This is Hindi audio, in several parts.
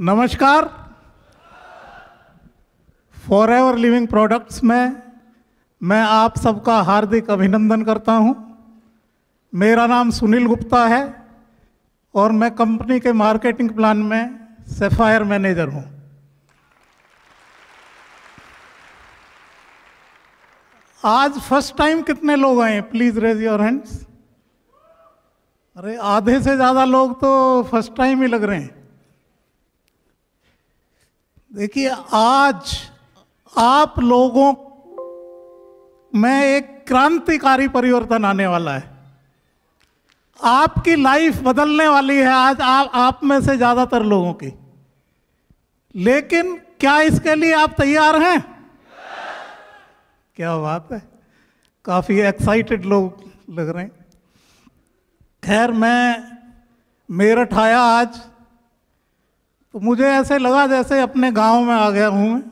नमस्कार फॉर एवर लिविंग प्रोडक्ट्स में मैं आप सबका हार्दिक अभिनंदन करता हूं। मेरा नाम सुनील गुप्ता है और मैं कंपनी के मार्केटिंग प्लान में सेफायर मैनेजर हूं। आज फर्स्ट टाइम कितने लोग आए प्लीज़ रेज योर हैंड्स अरे आधे से ज़्यादा लोग तो फर्स्ट टाइम ही लग रहे हैं देखिए आज आप लोगों में एक क्रांतिकारी परिवर्तन आने वाला है आपकी लाइफ बदलने वाली है आज आप आप में से ज़्यादातर लोगों की लेकिन क्या इसके लिए आप तैयार हैं क्या बात है काफ़ी एक्साइटेड लोग लग रहे हैं खैर मैं मेरठ आया आज तो मुझे ऐसे लगा जैसे अपने गांव में आ गया हूँ मैं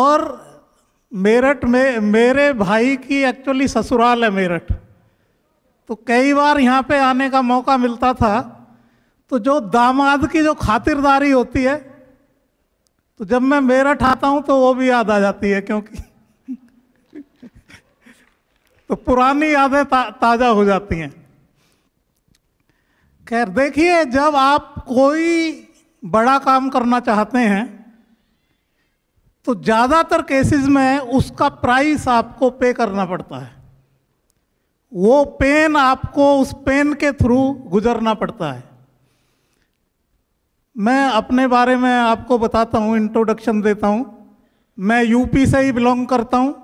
और मेरठ में मेरे भाई की एक्चुअली ससुराल है मेरठ तो कई बार यहाँ पे आने का मौका मिलता था तो जो दामाद की जो खातिरदारी होती है तो जब मैं मेरठ आता हूँ तो वो भी याद आ जाती है क्योंकि तो पुरानी यादें ता, ताज़ा हो जाती हैं खैर देखिए जब आप कोई बड़ा काम करना चाहते हैं तो ज़्यादातर केसेस में उसका प्राइस आपको पे करना पड़ता है वो पेन आपको उस पेन के थ्रू गुजरना पड़ता है मैं अपने बारे में आपको बताता हूँ इंट्रोडक्शन देता हूँ मैं यूपी से ही बिलोंग करता हूँ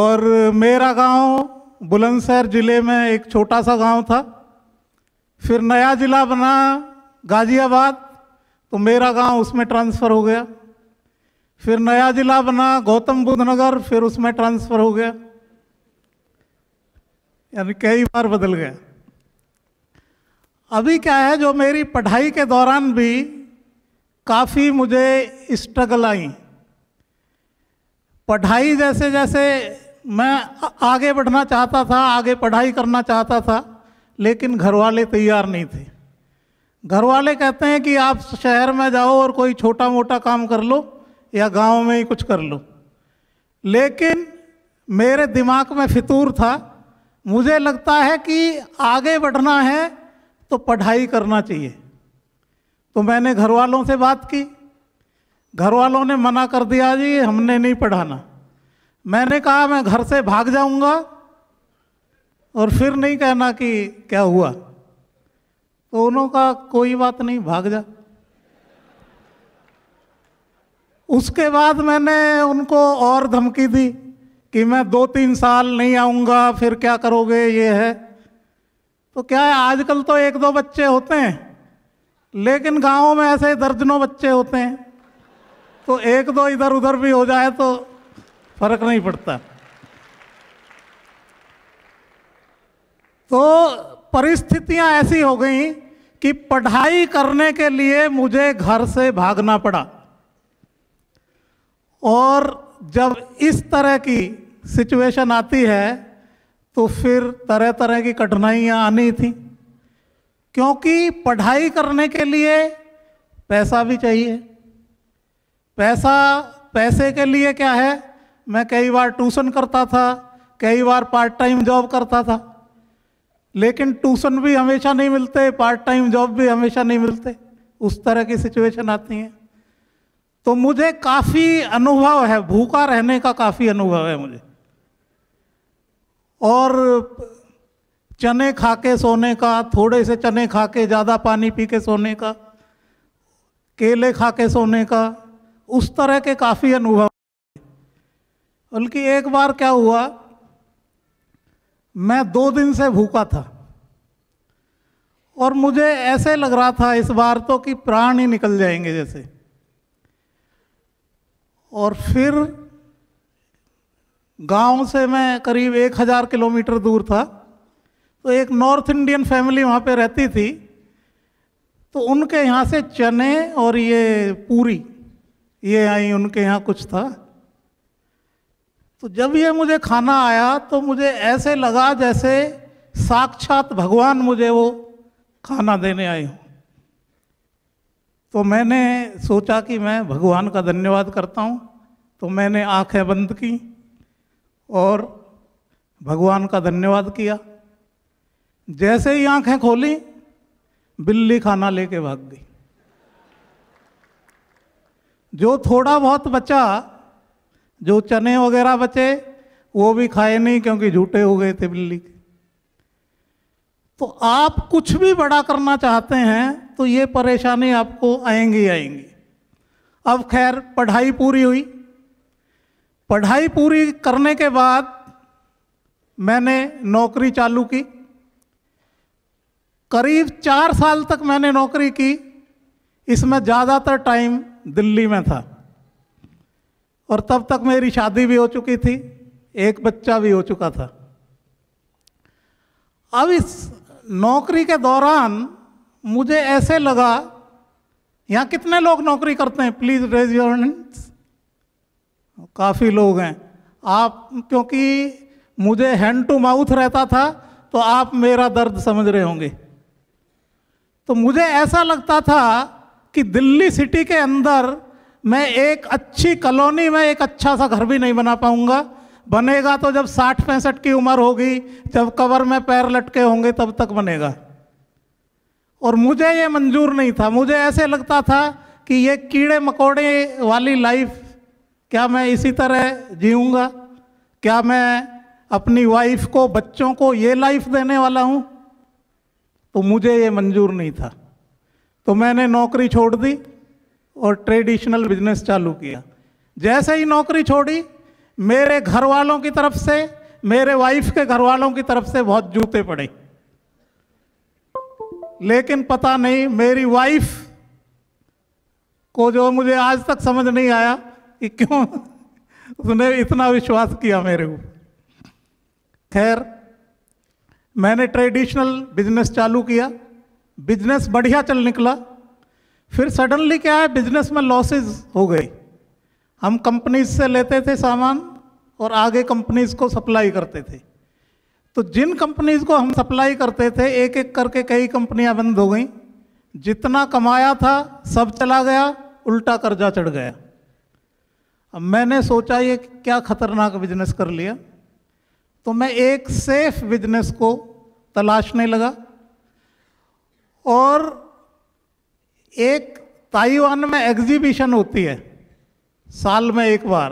और मेरा गांव बुलंदशहर ज़िले में एक छोटा सा गांव था फिर नया ज़िला बना गाज़ियाबाद तो मेरा गांव उसमें ट्रांसफ़र हो गया फिर नया ज़िला बना गौतम बुद्ध नगर फिर उसमें ट्रांसफ़र हो गया यानी कई बार बदल गया अभी क्या है जो मेरी पढ़ाई के दौरान भी काफ़ी मुझे स्ट्रगल आई पढ़ाई जैसे जैसे मैं आगे बढ़ना चाहता था आगे पढ़ाई करना चाहता था लेकिन घर वाले तैयार नहीं थे घर वाले कहते हैं कि आप शहर में जाओ और कोई छोटा मोटा काम कर लो या गांव में ही कुछ कर लो लेकिन मेरे दिमाग में फितूर था मुझे लगता है कि आगे बढ़ना है तो पढ़ाई करना चाहिए तो मैंने घर वालों से बात की घर वालों ने मना कर दिया जी हमने नहीं पढ़ाना मैंने कहा मैं घर से भाग जाऊंगा और फिर नहीं कहना कि क्या हुआ तो उन्हों का कोई बात नहीं भाग जा उसके बाद मैंने उनको और धमकी दी कि मैं दो तीन साल नहीं आऊँगा फिर क्या करोगे ये है तो क्या है आजकल तो एक दो बच्चे होते हैं लेकिन गाँव में ऐसे दर्जनों बच्चे होते हैं तो एक दो इधर उधर भी हो जाए तो फर्क नहीं पड़ता तो परिस्थितियां ऐसी हो गई कि पढ़ाई करने के लिए मुझे घर से भागना पड़ा और जब इस तरह की सिचुएशन आती है तो फिर तरह तरह की कठिनाइयाँ आनी थी क्योंकि पढ़ाई करने के लिए पैसा भी चाहिए पैसा पैसे के लिए क्या है मैं कई बार ट्यूशन करता था कई बार पार्ट टाइम जॉब करता था लेकिन ट्यूशन भी हमेशा नहीं मिलते पार्ट टाइम जॉब भी हमेशा नहीं मिलते उस तरह की सिचुएशन आती है तो मुझे काफ़ी अनुभव है भूखा रहने का काफ़ी अनुभव है मुझे और चने खा के सोने का थोड़े से चने खा के ज़्यादा पानी पी के सोने का केले खा के सोने का उस तरह के काफ़ी अनुभव बल्कि एक बार क्या हुआ मैं दो दिन से भूखा था और मुझे ऐसे लग रहा था इस बार तो कि प्राण ही निकल जाएंगे जैसे और फिर गांव से मैं करीब एक हज़ार किलोमीटर दूर था तो एक नॉर्थ इंडियन फैमिली वहाँ पे रहती थी तो उनके यहाँ से चने और ये पूरी ये आई उनके यहाँ कुछ था तो जब ये मुझे खाना आया तो मुझे ऐसे लगा जैसे साक्षात भगवान मुझे वो खाना देने आए हूँ तो मैंने सोचा कि मैं भगवान का धन्यवाद करता हूँ तो मैंने आंखें बंद की और भगवान का धन्यवाद किया जैसे ही आंखें खोली बिल्ली खाना लेके भाग गई जो थोड़ा बहुत बचा जो चने वगैरह बचे वो भी खाए नहीं क्योंकि झूठे हो गए थे बिल्ली के तो आप कुछ भी बड़ा करना चाहते हैं तो ये परेशानी आपको आएंगी आएंगी अब खैर पढ़ाई पूरी हुई पढ़ाई पूरी करने के बाद मैंने नौकरी चालू की करीब चार साल तक मैंने नौकरी की इसमें ज़्यादातर टाइम दिल्ली में था और तब तक मेरी शादी भी हो चुकी थी एक बच्चा भी हो चुका था अब इस नौकरी के दौरान मुझे ऐसे लगा यहाँ कितने लोग नौकरी करते हैं प्लीज़ रेज योर हैंड्स काफ़ी लोग हैं आप क्योंकि मुझे हैंड टू माउथ रहता था तो आप मेरा दर्द समझ रहे होंगे तो मुझे ऐसा लगता था कि दिल्ली सिटी के अंदर मैं एक अच्छी कॉलोनी में एक अच्छा सा घर भी नहीं बना पाऊंगा बनेगा तो जब साठ पैंसठ की उम्र होगी जब कवर में पैर लटके होंगे तब तक बनेगा और मुझे ये मंजूर नहीं था मुझे ऐसे लगता था कि ये कीड़े मकोड़े वाली लाइफ क्या मैं इसी तरह जीऊँगा क्या मैं अपनी वाइफ को बच्चों को ये लाइफ देने वाला हूँ तो मुझे ये मंजूर नहीं था तो मैंने नौकरी छोड़ दी और ट्रेडिशनल बिजनेस चालू किया जैसे ही नौकरी छोड़ी मेरे घर वालों की तरफ से मेरे वाइफ के घर वालों की तरफ से बहुत जूते पड़े लेकिन पता नहीं मेरी वाइफ को जो मुझे आज तक समझ नहीं आया कि क्यों उसने इतना विश्वास किया मेरे को खैर मैंने ट्रेडिशनल बिजनेस चालू किया बिजनेस बढ़िया चल निकला फिर सडनली क्या है बिजनेस में लॉसेज हो गई हम कंपनीज से लेते थे सामान और आगे कंपनीज को सप्लाई करते थे तो जिन कंपनीज को हम सप्लाई करते थे एक एक करके कई कंपनियां बंद हो गई जितना कमाया था सब चला गया उल्टा कर्जा चढ़ गया अब मैंने सोचा ये क्या खतरनाक बिजनेस कर लिया तो मैं एक सेफ बिजनेस को तलाशने लगा और एक ताइवान में एग्जीबिशन होती है साल में एक बार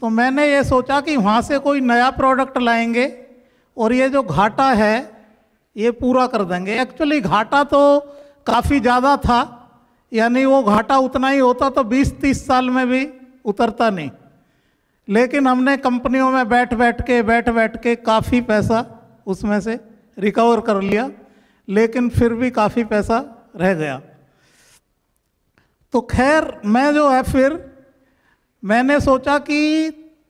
तो मैंने ये सोचा कि वहाँ से कोई नया प्रोडक्ट लाएंगे और ये जो घाटा है ये पूरा कर देंगे एक्चुअली घाटा तो काफ़ी ज़्यादा था यानी वो घाटा उतना ही होता तो 20-30 साल में भी उतरता नहीं लेकिन हमने कंपनियों में बैठ बैठ के बैठ बैठ के काफ़ी पैसा उसमें से रिकवर कर लिया लेकिन फिर भी काफ़ी पैसा रह गया तो खैर मैं जो है फिर मैंने सोचा कि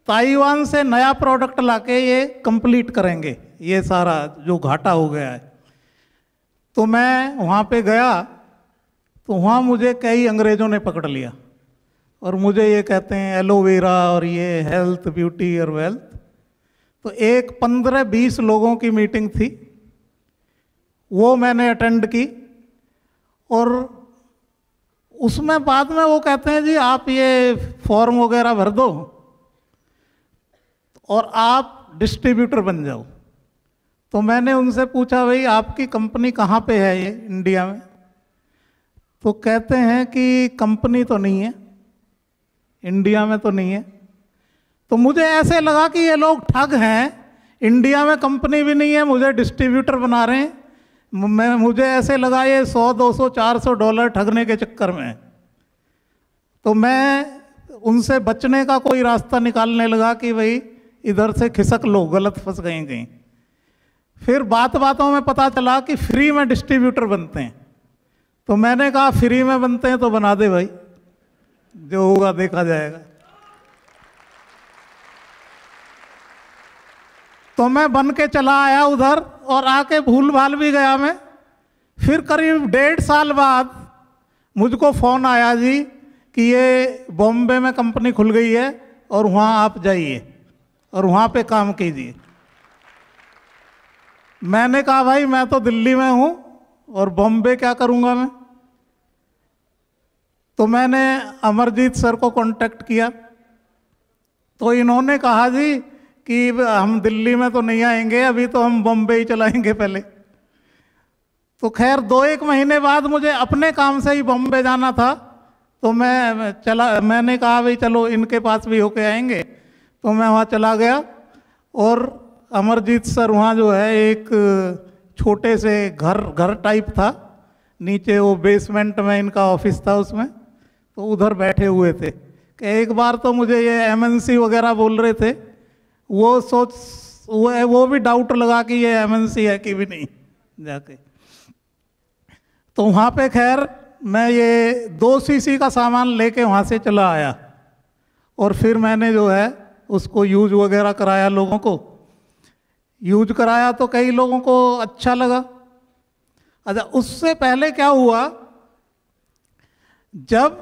ताइवान से नया प्रोडक्ट लाके ये कंप्लीट करेंगे ये सारा जो घाटा हो गया है तो मैं वहाँ पे गया तो वहाँ मुझे कई अंग्रेज़ों ने पकड़ लिया और मुझे ये कहते हैं एलोवेरा और ये हेल्थ ब्यूटी और वेल्थ तो एक पंद्रह बीस लोगों की मीटिंग थी वो मैंने अटेंड की और उसमें बाद में वो कहते हैं जी आप ये फॉर्म वगैरह भर दो और आप डिस्ट्रीब्यूटर बन जाओ तो मैंने उनसे पूछा भाई आपकी कंपनी कहाँ पे है ये इंडिया में तो कहते हैं कि कंपनी तो नहीं है इंडिया में तो नहीं है तो मुझे ऐसे लगा कि ये लोग ठग हैं इंडिया में कंपनी भी नहीं है मुझे डिस्ट्रीब्यूटर बना रहे हैं मैं मुझे ऐसे लगा ये सौ दो सौ चार सौ डॉलर ठगने के चक्कर में तो मैं उनसे बचने का कोई रास्ता निकालने लगा कि भाई इधर से खिसक लो गलत फंस गए कहीं फिर बात बातों में पता चला कि फ्री में डिस्ट्रीब्यूटर बनते हैं तो मैंने कहा फ्री में बनते हैं तो बना दे भाई जो होगा देखा जाएगा तो मैं बन के चला आया उधर और आके भूल भाल भी गया मैं फिर करीब डेढ़ साल बाद मुझको फ़ोन आया जी कि ये बॉम्बे में कंपनी खुल गई है और वहाँ आप जाइए और वहाँ पे काम कीजिए मैंने कहा भाई मैं तो दिल्ली में हूँ और बॉम्बे क्या करूँगा मैं तो मैंने अमरजीत सर को कांटेक्ट किया तो इन्होंने कहा जी कि हम दिल्ली में तो नहीं आएंगे अभी तो हम बॉम्बे ही चलाएंगे पहले तो खैर दो एक महीने बाद मुझे अपने काम से ही बॉम्बे जाना था तो मैं चला मैंने कहा भाई चलो इनके पास भी होके आएंगे तो मैं वहाँ चला गया और अमरजीत सर वहाँ जो है एक छोटे से घर घर टाइप था नीचे वो बेसमेंट में इनका ऑफिस था उसमें तो उधर बैठे हुए थे कि एक बार तो मुझे ये एमएनसी वगैरह बोल रहे थे वो सोच वो है वो भी डाउट लगा कि ये एमएनसी है कि भी नहीं जाके तो वहाँ पे खैर मैं ये दो सीसी का सामान लेके वहाँ से चला आया और फिर मैंने जो है उसको यूज वगैरह कराया लोगों को यूज कराया तो कई लोगों को अच्छा लगा अच्छा उससे पहले क्या हुआ जब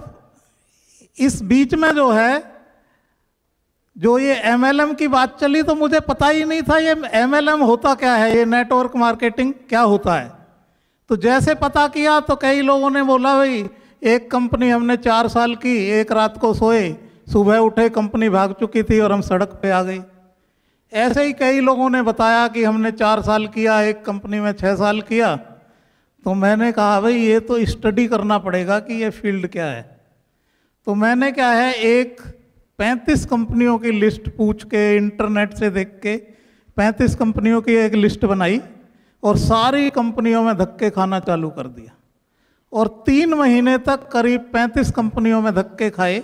इस बीच में जो है जो ये एमएलएम की बात चली तो मुझे पता ही नहीं था ये एमएलएम होता क्या है ये नेटवर्क मार्केटिंग क्या होता है तो जैसे पता किया तो कई लोगों ने बोला भाई एक कंपनी हमने चार साल की एक रात को सोए सुबह उठे कंपनी भाग चुकी थी और हम सड़क पे आ गई ऐसे ही कई लोगों ने बताया कि हमने चार साल किया एक कंपनी में छः साल किया तो मैंने कहा भाई ये तो स्टडी करना पड़ेगा कि ये फील्ड क्या है तो मैंने क्या है एक पैंतीस कंपनियों की लिस्ट पूछ के इंटरनेट से देख के पैंतीस कंपनियों की एक लिस्ट बनाई और सारी कंपनियों में धक्के खाना चालू कर दिया और तीन महीने तक करीब पैंतीस कंपनियों में धक्के खाए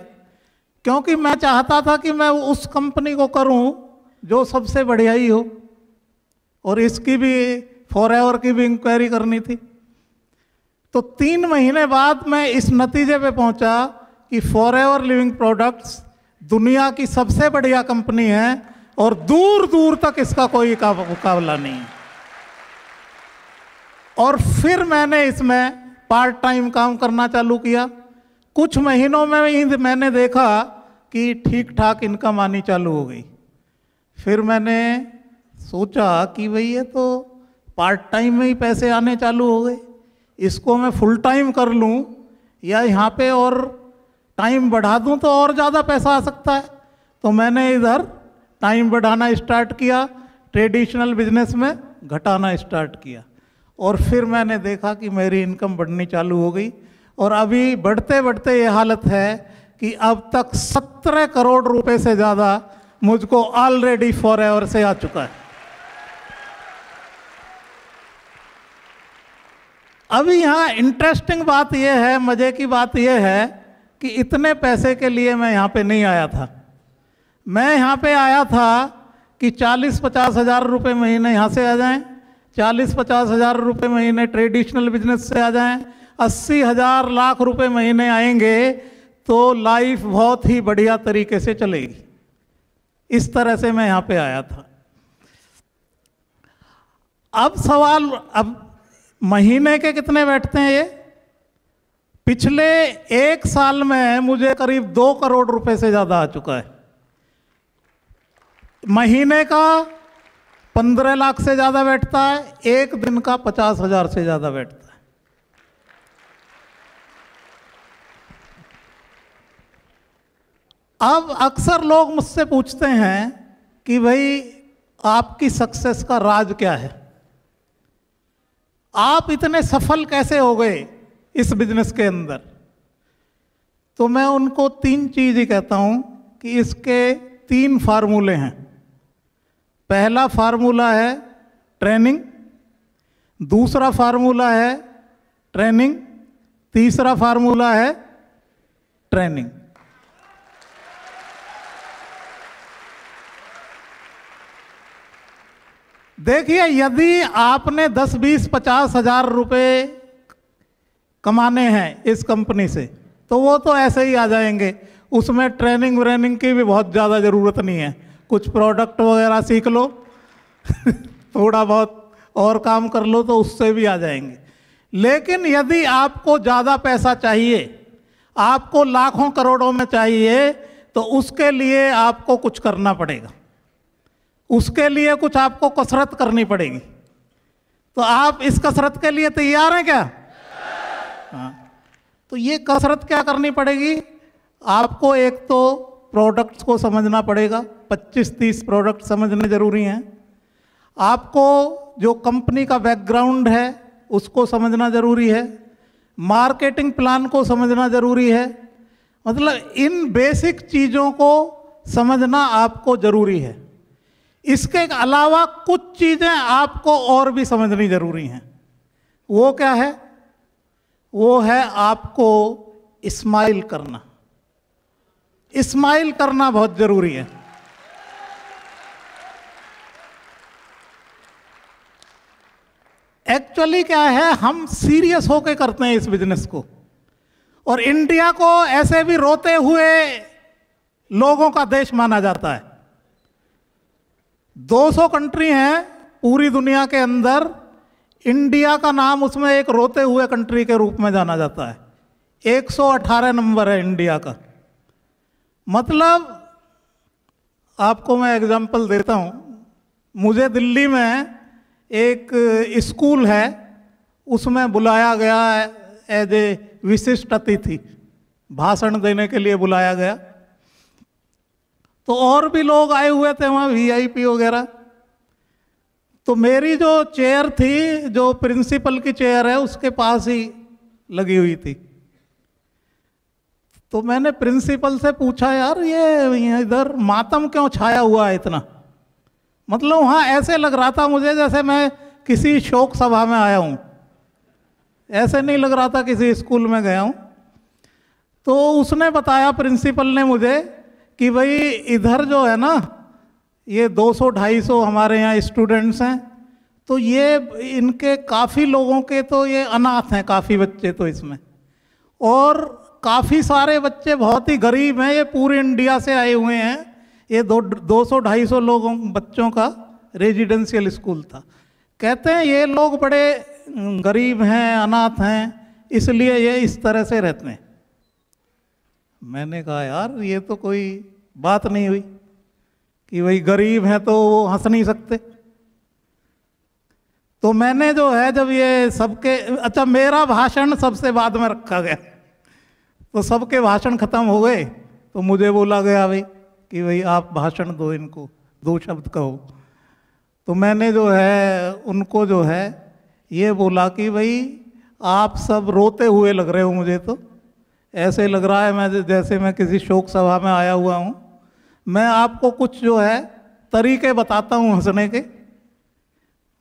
क्योंकि मैं चाहता था कि मैं उस कंपनी को करूं जो सबसे बढ़िया ही हो और इसकी भी फॉर एवर की भी इंक्वायरी करनी थी तो तीन महीने बाद मैं इस नतीजे पे पहुंचा कि फॉर एवर लिविंग प्रोडक्ट्स दुनिया की सबसे बढ़िया कंपनी है और दूर दूर तक इसका कोई मुकाबला नहीं और फिर मैंने इसमें पार्ट टाइम काम करना चालू किया कुछ महीनों में ही मैंने देखा कि ठीक ठाक इनकम आनी चालू हो गई फिर मैंने सोचा कि भई ये तो पार्ट टाइम में ही पैसे आने चालू हो गए इसको मैं फुल टाइम कर लूं या यहाँ पे और टाइम बढ़ा दूं तो और ज़्यादा पैसा आ सकता है तो मैंने इधर टाइम बढ़ाना स्टार्ट किया ट्रेडिशनल बिजनेस में घटाना स्टार्ट किया और फिर मैंने देखा कि मेरी इनकम बढ़नी चालू हो गई और अभी बढ़ते बढ़ते ये हालत है कि अब तक सत्रह करोड़ रुपए से ज़्यादा मुझको ऑलरेडी फॉर एवर से आ चुका है अभी यहाँ इंटरेस्टिंग बात यह है मज़े की बात यह है कि इतने पैसे के लिए मैं यहाँ पे नहीं आया था मैं यहाँ पे आया था कि चालीस पचास हज़ार रुपये महीने यहाँ से आ जाएं चालीस पचास हज़ार रुपये महीने ट्रेडिशनल बिजनेस से आ जाएं अस्सी हज़ार लाख रुपये महीने आएंगे तो लाइफ बहुत ही बढ़िया तरीके से चलेगी इस तरह से मैं यहाँ पे आया था अब सवाल अब महीने के कितने बैठते हैं ये पिछले एक साल में मुझे करीब दो करोड़ रुपए से ज़्यादा आ चुका है महीने का पंद्रह लाख से ज़्यादा बैठता है एक दिन का पचास हज़ार से ज़्यादा बैठता है अब अक्सर लोग मुझसे पूछते हैं कि भाई आपकी सक्सेस का राज क्या है आप इतने सफल कैसे हो गए इस बिजनेस के अंदर तो मैं उनको तीन चीज़ ही कहता हूं कि इसके तीन फार्मूले हैं पहला फार्मूला है ट्रेनिंग दूसरा फार्मूला है ट्रेनिंग तीसरा फार्मूला है ट्रेनिंग देखिए यदि आपने 10, 20, 50 हजार रुपए कमाने हैं इस कंपनी से तो वो तो ऐसे ही आ जाएंगे उसमें ट्रेनिंग व्रेनिंग की भी बहुत ज़्यादा ज़रूरत नहीं है कुछ प्रोडक्ट वगैरह सीख लो थोड़ा बहुत और काम कर लो तो उससे भी आ जाएंगे लेकिन यदि आपको ज़्यादा पैसा चाहिए आपको लाखों करोड़ों में चाहिए तो उसके लिए आपको कुछ करना पड़ेगा उसके लिए कुछ आपको कसरत करनी पड़ेगी तो आप इस कसरत के लिए तैयार हैं क्या हाँ। तो ये कसरत क्या करनी पड़ेगी आपको एक तो प्रोडक्ट्स को समझना पड़ेगा 25-30 प्रोडक्ट समझने ज़रूरी हैं आपको जो कंपनी का बैकग्राउंड है उसको समझना ज़रूरी है मार्केटिंग प्लान को समझना ज़रूरी है मतलब इन बेसिक चीज़ों को समझना आपको ज़रूरी है इसके अलावा कुछ चीज़ें आपको और भी समझनी ज़रूरी हैं वो क्या है वो है आपको इस्माइल करना इस्माइल करना बहुत जरूरी है एक्चुअली क्या है हम सीरियस होके करते हैं इस बिजनेस को और इंडिया को ऐसे भी रोते हुए लोगों का देश माना जाता है 200 कंट्री हैं पूरी दुनिया के अंदर इंडिया का नाम उसमें एक रोते हुए कंट्री के रूप में जाना जाता है 118 नंबर है इंडिया का मतलब आपको मैं एग्जांपल देता हूँ मुझे दिल्ली में एक स्कूल है उसमें बुलाया गया एज ए विशिष्ट अतिथि भाषण देने के लिए बुलाया गया तो और भी लोग आए हुए थे वहाँ वीआईपी वगैरह तो मेरी जो चेयर थी जो प्रिंसिपल की चेयर है उसके पास ही लगी हुई थी तो मैंने प्रिंसिपल से पूछा यार ये इधर मातम क्यों छाया हुआ है इतना मतलब वहाँ ऐसे लग रहा था मुझे जैसे मैं किसी शोक सभा में आया हूँ ऐसे नहीं लग रहा था किसी स्कूल में गया हूँ तो उसने बताया प्रिंसिपल ने मुझे कि भाई इधर जो है ना ये 200-250 हमारे यहाँ स्टूडेंट्स हैं तो ये इनके काफ़ी लोगों के तो ये अनाथ हैं काफ़ी बच्चे तो इसमें और काफ़ी सारे बच्चे बहुत ही गरीब हैं ये पूरे इंडिया से आए हुए हैं ये दो दो सौ ढाई सौ लोगों बच्चों का रेजिडेंशियल स्कूल था कहते हैं ये लोग बड़े गरीब हैं अनाथ हैं इसलिए ये इस तरह से रहते हैं मैंने कहा यार ये तो कोई बात नहीं हुई कि भाई गरीब हैं तो वो हंस नहीं सकते तो मैंने जो है जब ये सबके अच्छा मेरा भाषण सबसे बाद में रखा गया तो सबके भाषण खत्म हो गए तो मुझे बोला गया भाई कि भाई आप भाषण दो इनको दो शब्द कहो तो मैंने जो है उनको जो है ये बोला कि भाई आप सब रोते हुए लग रहे हो मुझे तो ऐसे लग रहा है मैं जैसे मैं किसी शोक सभा में आया हुआ हूँ मैं आपको कुछ जो है तरीके बताता हूँ हंसने के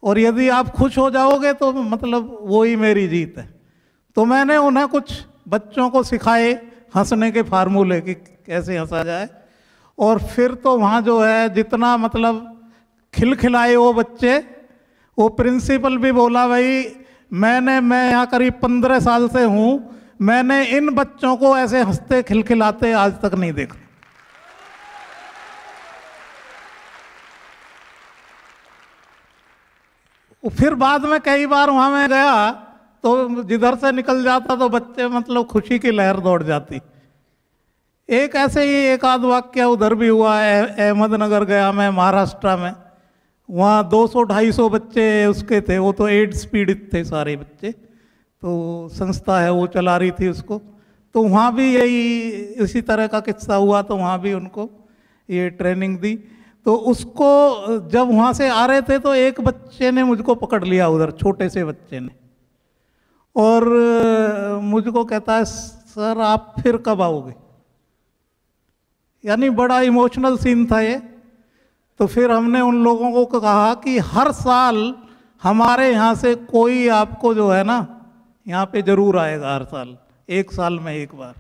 और यदि आप खुश हो जाओगे तो मतलब वो ही मेरी जीत है तो मैंने उन्हें कुछ बच्चों को सिखाए हंसने के फार्मूले कि कैसे हंसा जाए और फिर तो वहाँ जो है जितना मतलब खिलखिलाए वो बच्चे वो प्रिंसिपल भी बोला भाई मैंने मैं यहाँ करीब पंद्रह साल से हूँ मैंने इन बच्चों को ऐसे हंसते खिलखिलाते आज तक नहीं देखा फिर बाद में कई बार वहाँ में गया तो जिधर से निकल जाता तो बच्चे मतलब खुशी की लहर दौड़ जाती एक ऐसे ही एक आध वाक्य उधर भी हुआ है अहमदनगर गया मैं महाराष्ट्र में वहाँ 200-250 बच्चे उसके थे वो तो एड्स पीड़ित थे सारे बच्चे तो संस्था है वो चला रही थी उसको तो वहाँ भी यही इसी तरह का किस्सा हुआ तो वहाँ भी उनको ये ट्रेनिंग दी तो उसको जब वहाँ से आ रहे थे तो एक बच्चे ने मुझको पकड़ लिया उधर छोटे से बच्चे ने और मुझको कहता है सर आप फिर कब आओगे यानी बड़ा इमोशनल सीन था ये तो फिर हमने उन लोगों को कहा कि हर साल हमारे यहाँ से कोई आपको जो है ना यहाँ पे ज़रूर आएगा हर साल एक साल में एक बार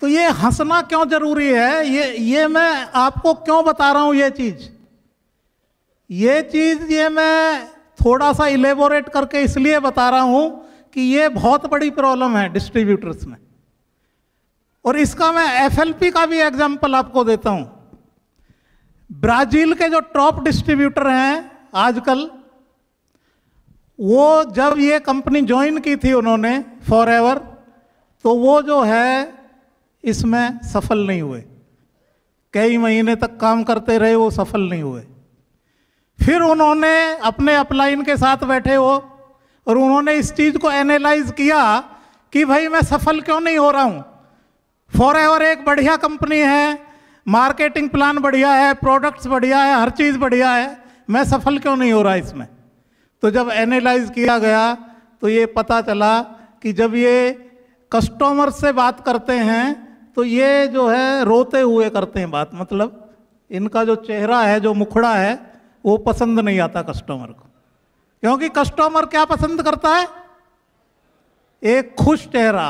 तो ये हंसना क्यों जरूरी है ये ये मैं आपको क्यों बता रहा हूँ ये चीज़ ये चीज़ ये मैं थोड़ा सा इलेबोरेट करके इसलिए बता रहा हूं कि ये बहुत बड़ी प्रॉब्लम है डिस्ट्रीब्यूटर्स में और इसका मैं एफएलपी का भी एग्जाम्पल आपको देता हूँ ब्राज़ील के जो टॉप डिस्ट्रीब्यूटर हैं आजकल वो जब ये कंपनी ज्वाइन की थी उन्होंने फॉर एवर तो वो जो है इसमें सफल नहीं हुए कई महीने तक काम करते रहे वो सफल नहीं हुए फिर उन्होंने अपने अपलाइन के साथ बैठे हो और उन्होंने इस चीज़ को एनालाइज किया कि भाई मैं सफल क्यों नहीं हो रहा हूँ फॉर एवर एक बढ़िया कंपनी है मार्केटिंग प्लान बढ़िया है प्रोडक्ट्स बढ़िया है हर चीज़ बढ़िया है मैं सफल क्यों नहीं हो रहा इसमें तो जब एनालाइज किया गया तो ये पता चला कि जब ये कस्टमर से बात करते हैं तो ये जो है रोते हुए करते हैं बात मतलब इनका जो चेहरा है जो मुखड़ा है वो पसंद नहीं आता कस्टमर को क्योंकि कस्टमर क्या पसंद करता है एक खुश चेहरा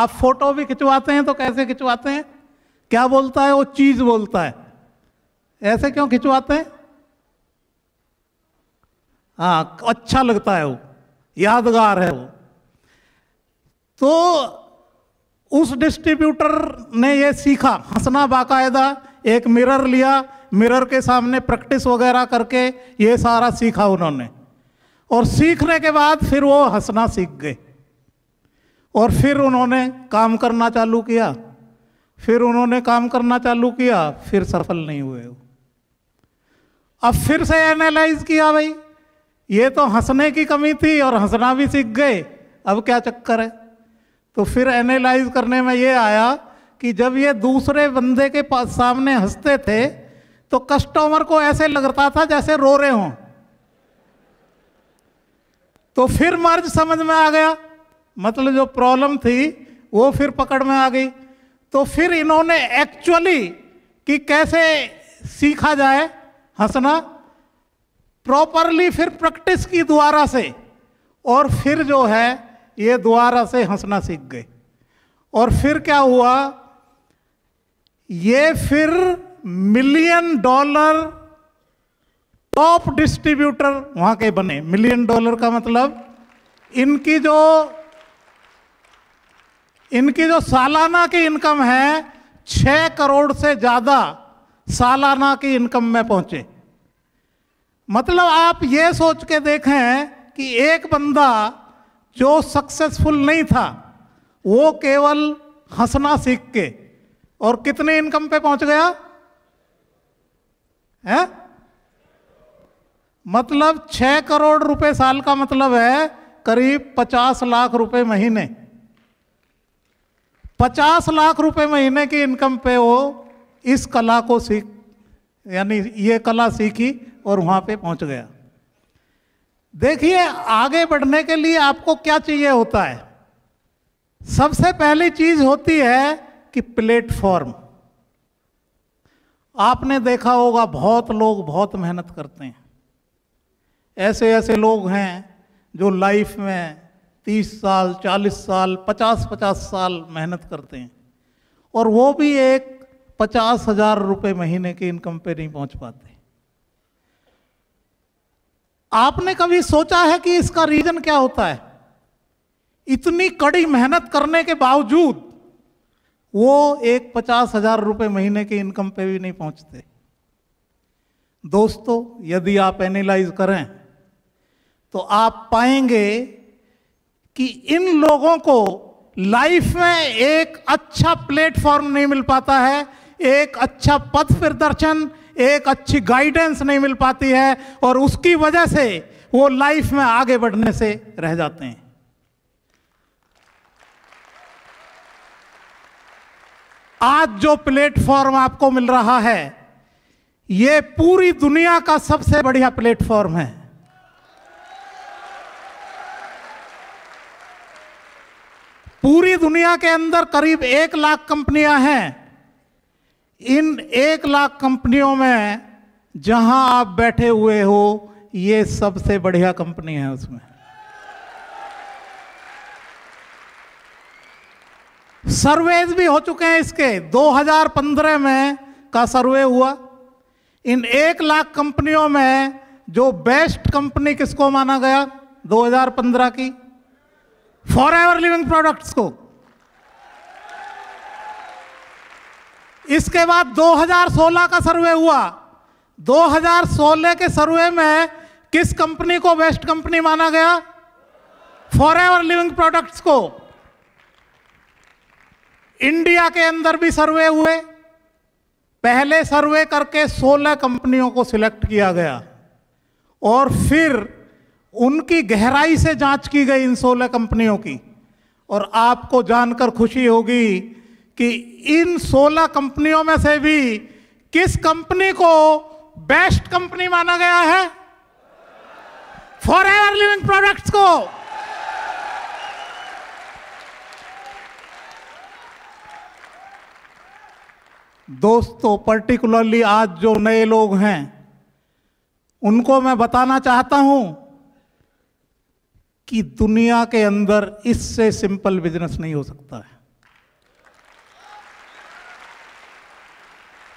आप फोटो भी खिंचवाते हैं तो कैसे खिंचवाते हैं क्या बोलता है वो चीज बोलता है ऐसे क्यों खिंचवाते हैं हाँ अच्छा लगता है वो यादगार है वो तो उस डिस्ट्रीब्यूटर ने ये सीखा हंसना बाकायदा एक मिरर लिया मिरर के सामने प्रैक्टिस वगैरह करके ये सारा सीखा उन्होंने और सीखने के बाद फिर वो हंसना सीख गए और फिर उन्होंने काम करना चालू किया फिर उन्होंने काम करना चालू किया फिर सफल नहीं हुए वो अब फिर से एनालाइज किया भाई ये तो हंसने की कमी थी और हंसना भी सीख गए अब क्या चक्कर है तो फिर एनालाइज करने में ये आया कि जब ये दूसरे बंदे के पास सामने हंसते थे तो कस्टमर को ऐसे लगता था जैसे रो रहे हों तो फिर मर्ज समझ में आ गया मतलब जो प्रॉब्लम थी वो फिर पकड़ में आ गई तो फिर इन्होंने एक्चुअली कि कैसे सीखा जाए हंसना प्रॉपरली फिर प्रैक्टिस की द्वारा से और फिर जो है ये द्वारा से हंसना सीख गए और फिर क्या हुआ ये फिर मिलियन डॉलर टॉप डिस्ट्रीब्यूटर वहां के बने मिलियन डॉलर का मतलब इनकी जो इनकी जो सालाना की इनकम है छह करोड़ से ज़्यादा सालाना की इनकम में पहुंचे मतलब आप ये सोच के देखें कि एक बंदा जो सक्सेसफुल नहीं था वो केवल हंसना सीख के और कितने इनकम पे पहुंच गया है मतलब छह करोड़ रुपए साल का मतलब है करीब पचास लाख रुपए महीने पचास लाख रुपए महीने की इनकम पे वो इस कला को सीख यानी ये कला सीखी और वहां पे पहुंच गया देखिए आगे बढ़ने के लिए आपको क्या चाहिए होता है सबसे पहली चीज होती है कि प्लेटफॉर्म आपने देखा होगा बहुत लोग बहुत मेहनत करते हैं ऐसे ऐसे लोग हैं जो लाइफ में तीस साल चालीस साल पचास पचास साल मेहनत करते हैं और वो भी एक पचास हजार रुपये महीने की इनकम पे नहीं पहुंच पाते आपने कभी सोचा है कि इसका रीजन क्या होता है इतनी कड़ी मेहनत करने के बावजूद वो एक पचास हजार रुपये महीने के इनकम पे भी नहीं पहुंचते दोस्तों यदि आप एनालाइज करें तो आप पाएंगे कि इन लोगों को लाइफ में एक अच्छा प्लेटफॉर्म नहीं मिल पाता है एक अच्छा पथ प्रदर्शन एक अच्छी गाइडेंस नहीं मिल पाती है और उसकी वजह से वो लाइफ में आगे बढ़ने से रह जाते हैं आज जो प्लेटफॉर्म आपको मिल रहा है ये पूरी दुनिया का सबसे बढ़िया प्लेटफॉर्म है पूरी दुनिया के अंदर करीब एक लाख कंपनियां हैं इन एक लाख कंपनियों में जहां आप बैठे हुए हो ये सबसे बढ़िया कंपनी है उसमें सर्वेज भी हो चुके हैं इसके 2015 में का सर्वे हुआ इन एक लाख कंपनियों में जो बेस्ट कंपनी किसको माना गया 2015 की फॉर एवर लिविंग प्रोडक्ट्स को इसके बाद 2016 का सर्वे हुआ 2016 के सर्वे में किस कंपनी को बेस्ट कंपनी माना गया फॉर एवर लिविंग प्रोडक्ट्स को इंडिया के अंदर भी सर्वे हुए पहले सर्वे करके 16 कंपनियों को सिलेक्ट किया गया और फिर उनकी गहराई से जांच की गई इन 16 कंपनियों की और आपको जानकर खुशी होगी कि इन 16 कंपनियों में से भी किस कंपनी को बेस्ट कंपनी माना गया है फॉर एवर लिविंग प्रोडक्ट्स को दोस्तों पर्टिकुलरली आज जो नए लोग हैं उनको मैं बताना चाहता हूं कि दुनिया के अंदर इससे सिंपल बिजनेस नहीं हो सकता है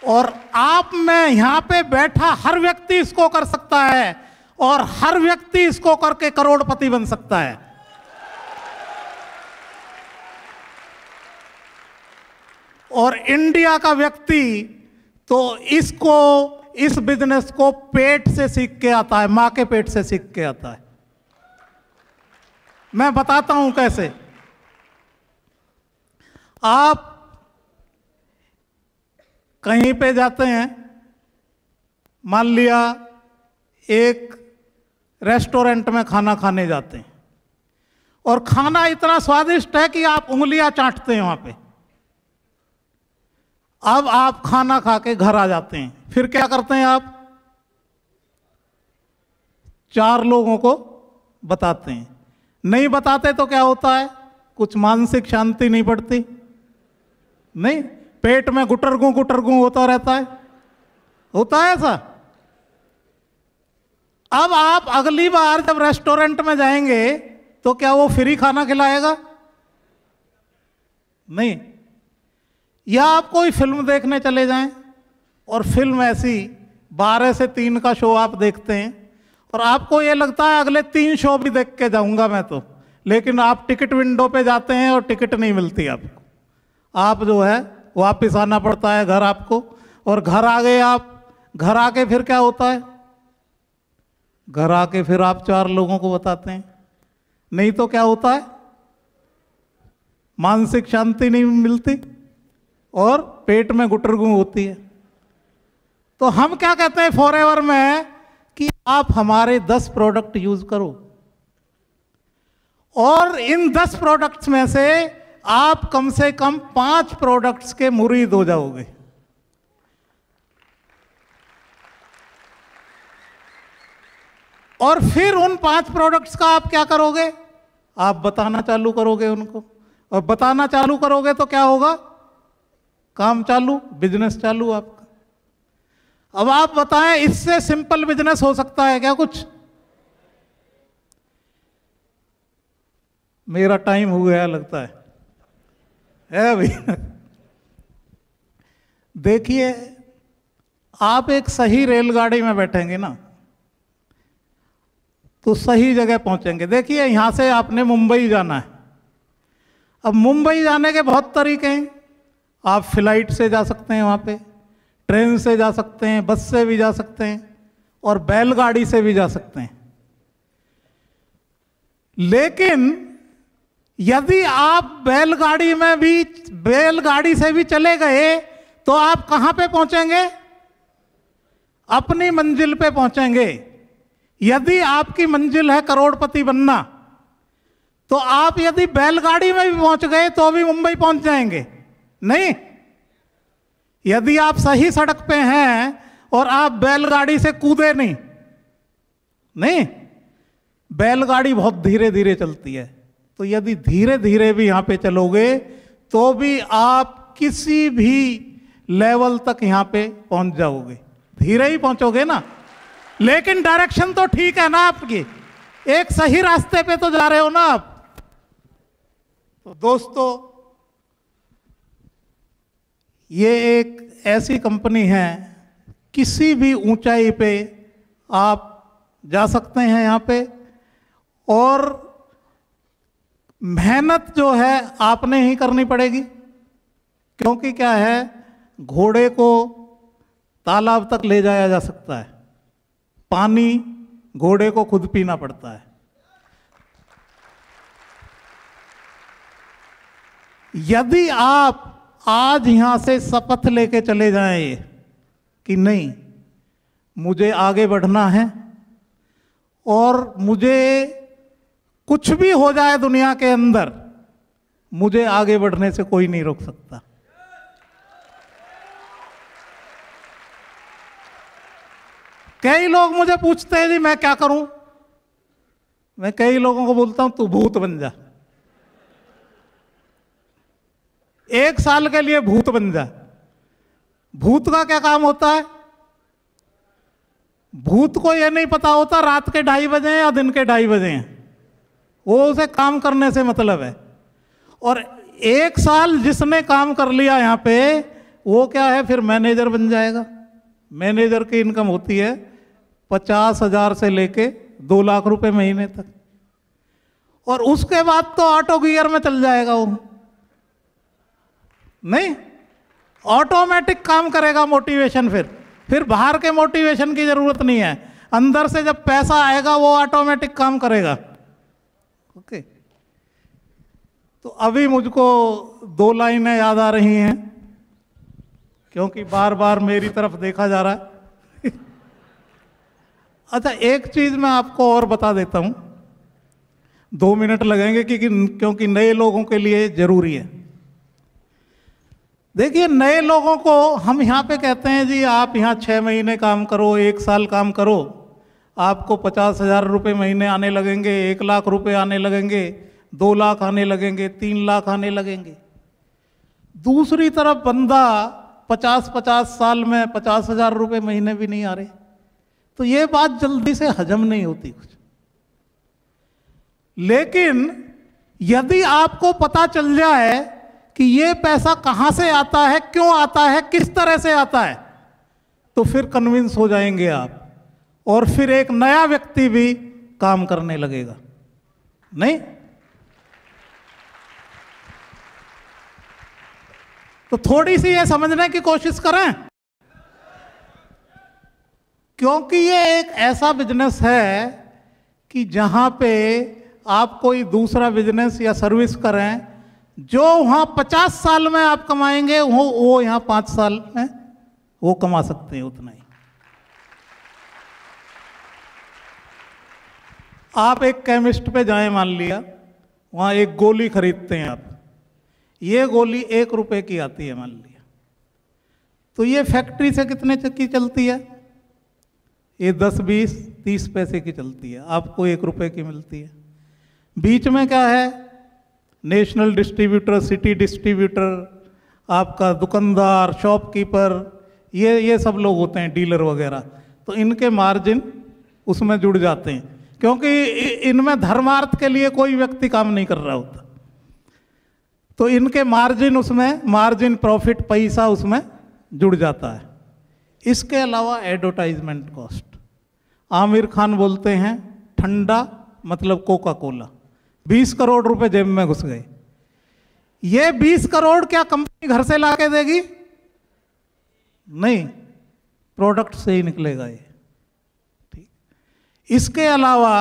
और आप में यहाँ पे बैठा हर व्यक्ति इसको कर सकता है और हर व्यक्ति इसको करके करोड़पति बन सकता है और इंडिया का व्यक्ति तो इसको इस बिजनेस को पेट से सीख के आता है मां के पेट से सीख के आता है मैं बताता हूं कैसे आप कहीं पे जाते हैं मान लिया एक रेस्टोरेंट में खाना खाने जाते हैं और खाना इतना स्वादिष्ट है कि आप उंगलियां चाटते हैं वहां पे अब आप खाना खा के घर आ जाते हैं फिर क्या करते हैं आप चार लोगों को बताते हैं नहीं बताते तो क्या होता है कुछ मानसिक शांति नहीं पड़ती नहीं पेट में गुटरगू गुटरगू होता रहता है होता है ऐसा अब आप अगली बार जब रेस्टोरेंट में जाएंगे तो क्या वो फ्री खाना खिलाएगा नहीं या आप कोई फिल्म देखने चले जाएं और फिल्म ऐसी बारह से तीन का शो आप देखते हैं और आपको ये लगता है अगले तीन शो भी देख के जाऊंगा मैं तो लेकिन आप टिकट विंडो पे जाते हैं और टिकट नहीं मिलती आपको आप जो है वापस आना पड़ता है घर आपको और घर आ गए आप घर आके फिर क्या होता है घर आके फिर आप चार लोगों को बताते हैं नहीं तो क्या होता है मानसिक शांति नहीं मिलती और पेट में गुटरगु होती है तो हम क्या कहते हैं फॉर एवर में कि आप हमारे दस प्रोडक्ट यूज करो और इन दस प्रोडक्ट्स में से आप कम से कम पांच प्रोडक्ट्स के मुरीद हो जाओगे और फिर उन पांच प्रोडक्ट्स का आप क्या करोगे आप बताना चालू करोगे उनको और बताना चालू करोगे तो क्या होगा काम चालू बिजनेस चालू आपका अब आप बताएं इससे सिंपल बिजनेस हो सकता है क्या कुछ मेरा टाइम हो गया लगता है है भैया देखिए आप एक सही रेलगाड़ी में बैठेंगे ना तो सही जगह पहुंचेंगे देखिए यहां से आपने मुंबई जाना है अब मुंबई जाने के बहुत तरीके हैं आप फ्लाइट से जा सकते हैं वहां पे ट्रेन से जा सकते हैं बस से भी जा सकते हैं और बैलगाड़ी से भी जा सकते हैं लेकिन यदि आप बैलगाड़ी में भी बैलगाड़ी से भी चले गए तो आप कहां पे पहुंचेंगे अपनी मंजिल पे पहुंचेंगे यदि आपकी मंजिल है करोड़पति बनना तो आप यदि बैलगाड़ी में भी पहुंच गए तो भी मुंबई पहुंच जाएंगे नहीं यदि आप सही सड़क पे हैं और आप बैलगाड़ी से कूदे नहीं नहीं बैलगाड़ी बहुत धीरे धीरे चलती है तो यदि धीरे धीरे भी यहाँ पे चलोगे तो भी आप किसी भी लेवल तक यहाँ पे पहुंच जाओगे धीरे ही पहुंचोगे ना लेकिन डायरेक्शन तो ठीक है ना आपकी एक सही रास्ते पे तो जा रहे हो ना आप तो दोस्तों ये एक ऐसी कंपनी है किसी भी ऊंचाई पे आप जा सकते हैं यहाँ पे और मेहनत जो है आपने ही करनी पड़ेगी क्योंकि क्या है घोड़े को तालाब तक ले जाया जा सकता है पानी घोड़े को खुद पीना पड़ता है यदि आप आज यहां से शपथ लेके चले जाएं कि नहीं मुझे आगे बढ़ना है और मुझे कुछ भी हो जाए दुनिया के अंदर मुझे आगे बढ़ने से कोई नहीं रोक सकता कई लोग मुझे पूछते हैं जी मैं क्या करूं मैं कई लोगों को बोलता हूं तू भूत बन जा एक साल के लिए भूत बन जा भूत का क्या काम होता है भूत को यह नहीं पता होता रात के ढाई बजे हैं या दिन के ढाई बजे हैं वो उसे काम करने से मतलब है और एक साल जिसने काम कर लिया यहाँ पे वो क्या है फिर मैनेजर बन जाएगा मैनेजर की इनकम होती है पचास हजार से लेके दो लाख रुपए महीने तक और उसके बाद तो ऑटो गियर में चल जाएगा वो नहीं ऑटोमेटिक काम करेगा मोटिवेशन फिर फिर बाहर के मोटिवेशन की ज़रूरत नहीं है अंदर से जब पैसा आएगा वो ऑटोमेटिक काम करेगा ओके तो अभी मुझको दो लाइनें याद आ रही हैं क्योंकि बार बार मेरी तरफ देखा जा रहा है अच्छा एक चीज़ मैं आपको और बता देता हूं दो मिनट लगेंगे क्योंकि क्योंकि नए लोगों के लिए ज़रूरी है देखिए नए लोगों को हम यहां पे कहते हैं जी आप यहां छह महीने काम करो एक साल काम करो आपको पचास हज़ार रुपये महीने आने लगेंगे एक लाख रुपये आने लगेंगे दो लाख आने लगेंगे तीन लाख आने लगेंगे दूसरी तरफ बंदा पचास पचास साल में पचास हज़ार रुपये महीने भी नहीं आ रहे तो ये बात जल्दी से हजम नहीं होती कुछ लेकिन यदि आपको पता चल जाए कि ये पैसा कहाँ से आता है क्यों आता है किस तरह से आता है तो फिर कन्विंस हो जाएंगे आप और फिर एक नया व्यक्ति भी काम करने लगेगा नहीं तो थोड़ी सी ये समझने की कोशिश करें क्योंकि ये एक ऐसा बिजनेस है कि जहां पे आप कोई दूसरा बिजनेस या सर्विस करें जो वहां पचास साल में आप कमाएंगे वो वो यहां पांच साल में वो कमा सकते हैं उतना ही आप एक केमिस्ट पे जाएं मान लिया वहाँ एक गोली खरीदते हैं आप ये गोली एक रुपए की आती है मान लिया तो ये फैक्ट्री से कितने की चलती है ये दस बीस तीस पैसे की चलती है आपको एक रुपए की मिलती है बीच में क्या है नेशनल डिस्ट्रीब्यूटर सिटी डिस्ट्रीब्यूटर आपका दुकानदार शॉपकीपर ये ये सब लोग होते हैं डीलर वगैरह तो इनके मार्जिन उसमें जुड़ जाते हैं क्योंकि इनमें धर्मार्थ के लिए कोई व्यक्ति काम नहीं कर रहा होता तो इनके मार्जिन उसमें मार्जिन प्रॉफिट पैसा उसमें जुड़ जाता है इसके अलावा एडवर्टाइजमेंट कॉस्ट आमिर खान बोलते हैं ठंडा मतलब कोका कोला 20 करोड़ रुपए जेब में घुस गए ये 20 करोड़ क्या कंपनी घर से ला के देगी नहीं प्रोडक्ट से ही निकलेगा ये इसके अलावा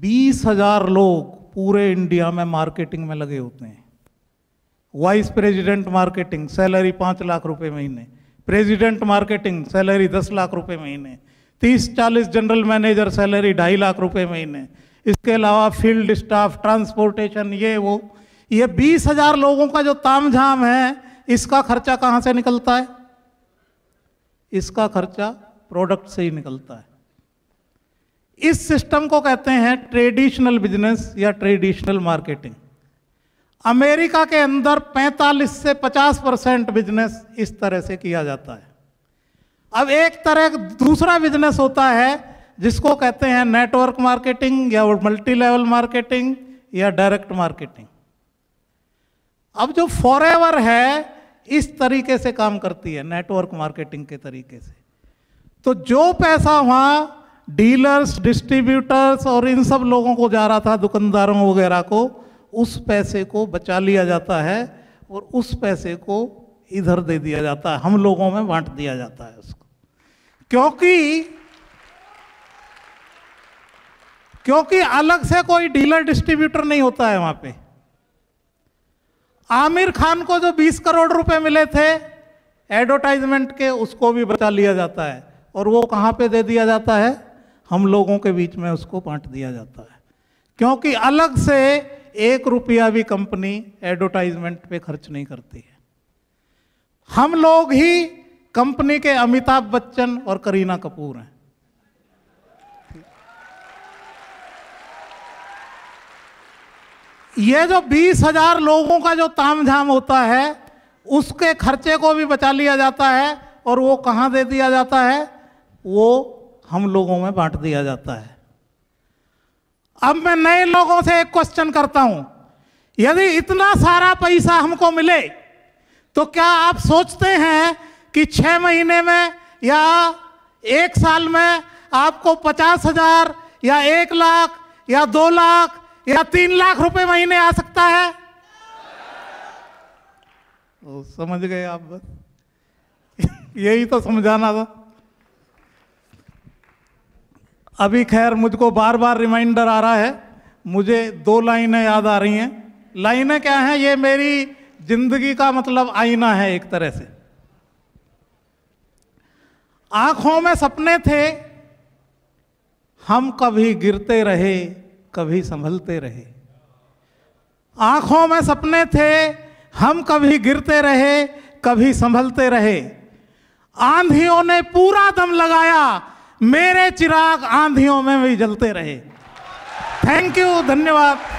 बीस हजार लोग पूरे इंडिया में मार्केटिंग में लगे होते हैं वाइस प्रेसिडेंट मार्केटिंग सैलरी पाँच लाख रुपए महीने प्रेसिडेंट मार्केटिंग सैलरी दस लाख रुपए महीने तीस चालीस जनरल मैनेजर सैलरी ढाई लाख रुपए महीने इसके अलावा फील्ड स्टाफ ट्रांसपोर्टेशन ये वो ये बीस हजार लोगों का जो तामझाम है इसका खर्चा कहाँ से निकलता है इसका खर्चा प्रोडक्ट से ही निकलता है इस सिस्टम को कहते हैं ट्रेडिशनल बिजनेस या ट्रेडिशनल मार्केटिंग अमेरिका के अंदर 45 से 50 परसेंट बिजनेस इस तरह से किया जाता है अब एक तरह दूसरा बिजनेस होता है जिसको कहते हैं नेटवर्क मार्केटिंग या मल्टी लेवल मार्केटिंग या डायरेक्ट मार्केटिंग अब जो फॉर है इस तरीके से काम करती है नेटवर्क मार्केटिंग के तरीके से तो जो पैसा वहाँ डीलर्स डिस्ट्रीब्यूटर्स और इन सब लोगों को जा रहा था दुकानदारों वगैरह को उस पैसे को बचा लिया जाता है और उस पैसे को इधर दे दिया जाता है हम लोगों में बांट दिया जाता है उसको क्योंकि क्योंकि अलग से कोई डीलर डिस्ट्रीब्यूटर नहीं होता है वहां पे आमिर खान को जो 20 करोड़ रुपए मिले थे एडवर्टाइजमेंट के उसको भी बचा लिया जाता है और वो कहां पे दे दिया जाता है हम लोगों के बीच में उसको बांट दिया जाता है क्योंकि अलग से एक रुपया भी कंपनी एडवर्टाइजमेंट पे खर्च नहीं करती है हम लोग ही कंपनी के अमिताभ बच्चन और करीना कपूर हैं ये जो बीस हजार लोगों का जो तामझाम होता है उसके खर्चे को भी बचा लिया जाता है और वो कहाँ दे दिया जाता है वो हम लोगों में बांट दिया जाता है अब मैं नए लोगों से एक क्वेश्चन करता हूं यदि इतना सारा पैसा हमको मिले तो क्या आप सोचते हैं कि छह महीने में या एक साल में आपको पचास हजार या एक लाख या दो लाख या तीन लाख रुपए महीने आ सकता है समझ गए आप बस यही तो समझाना था अभी खैर मुझको बार बार रिमाइंडर आ रहा है मुझे दो लाइनें याद आ रही हैं लाइनें क्या हैं ये मेरी जिंदगी का मतलब आईना है एक तरह से आंखों में सपने थे हम कभी गिरते रहे कभी संभलते रहे आंखों में सपने थे हम कभी गिरते रहे कभी संभलते रहे आंधियों ने पूरा दम लगाया मेरे चिराग आंधियों में भी जलते रहे थैंक यू धन्यवाद